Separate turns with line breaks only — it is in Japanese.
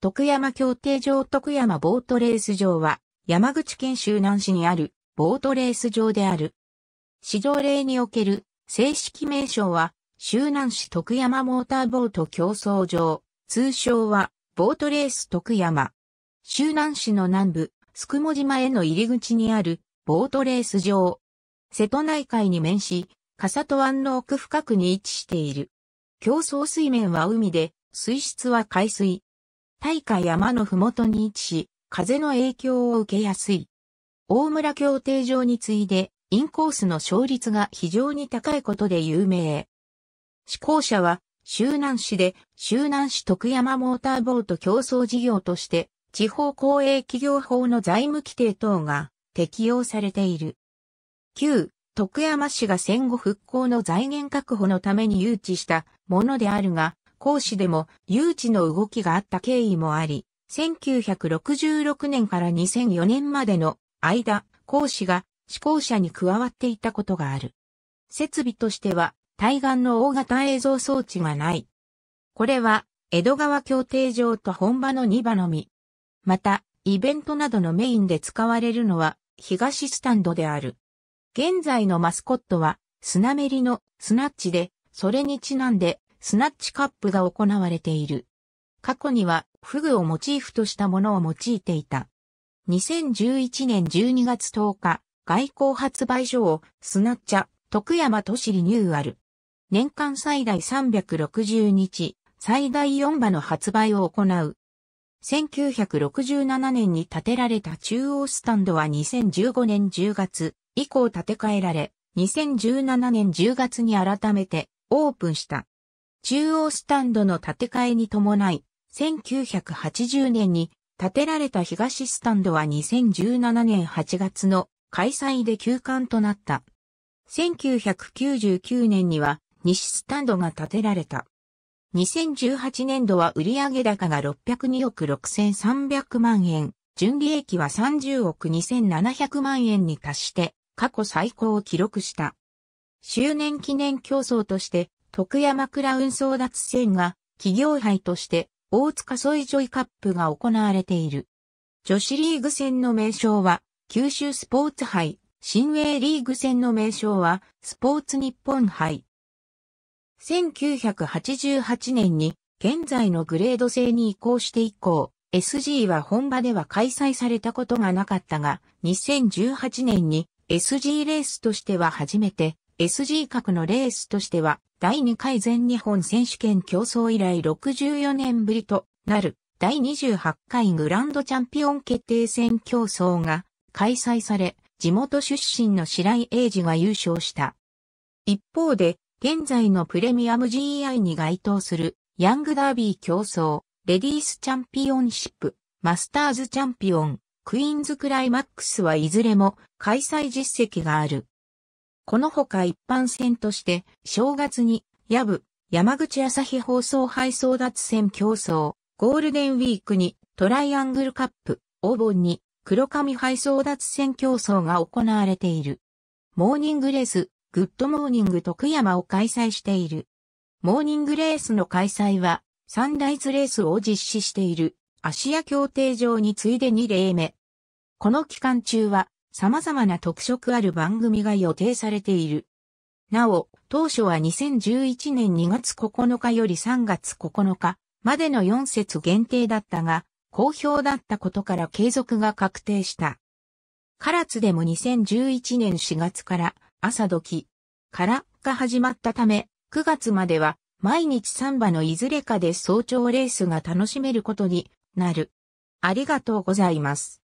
徳山協定場徳山ボートレース場は、山口県周南市にあるボートレース場である。市場例における正式名称は、周南市徳山モーターボート競争場、通称は、ボートレース徳山。周南市の南部、宿毛島への入り口にある、ボートレース場。瀬戸内海に面し、笠戸湾の奥深くに位置している。競争水面は海で、水質は海水。大化山のふもとに位置し、風の影響を受けやすい。大村協定場に次いで、インコースの勝率が非常に高いことで有名。施行者は、周南市で、周南市徳山モーターボート競争事業として、地方公営企業法の財務規定等が適用されている。旧、徳山市が戦後復興の財源確保のために誘致したものであるが、講師でも誘致の動きがあった経緯もあり、1966年から2004年までの間、講師が試行者に加わっていたことがある。設備としては対岸の大型映像装置がない。これは江戸川協定場と本場の2場のみ。また、イベントなどのメインで使われるのは東スタンドである。現在のマスコットはスナメリのスナッチで、それにちなんでスナッチカップが行われている。過去にはフグをモチーフとしたものを用いていた。2011年12月10日、外交発売所をスナッチャ、徳山都市リニューアル。年間最大360日、最大4馬の発売を行う。1967年に建てられた中央スタンドは2015年10月以降建て替えられ、2017年10月に改めてオープンした。中央スタンドの建て替えに伴い、1980年に建てられた東スタンドは2017年8月の開催で休館となった。1999年には西スタンドが建てられた。2018年度は売上高が602億6300万円、純利益は30億2700万円に達して過去最高を記録した。周年記念競争として徳山クラウン争奪戦が企業杯として大塚ソイジョイカップが行われている。女子リーグ戦の名称は九州スポーツ杯、新イリーグ戦の名称はスポーツ日本杯。1988年に現在のグレード制に移行して以降、SG は本場では開催されたことがなかったが、2018年に SG レースとしては初めて SG 格のレースとしては、第2回全日本選手権競争以来64年ぶりとなる第28回グランドチャンピオン決定戦競争が開催され、地元出身の白井英二が優勝した。一方で、現在のプレミアム GI に該当するヤングダービー競争、レディースチャンピオンシップ、マスターズチャンピオン、クイーンズクライマックスはいずれも開催実績がある。この他一般戦として、正月に、ヤブ、山口朝日放送配送脱線競争、ゴールデンウィークに、トライアングルカップ、お盆に、黒髪配送脱線競争が行われている。モーニングレース、グッドモーニング徳山を開催している。モーニングレースの開催は、サンライズレースを実施している、アシア協定上に次いで2例目。この期間中は、様々な特色ある番組が予定されている。なお、当初は2011年2月9日より3月9日までの4節限定だったが、好評だったことから継続が確定した。唐津でも2011年4月から朝時からが始まったため、9月までは毎日ンバのいずれかで早朝レースが楽しめることになる。ありがとうございます。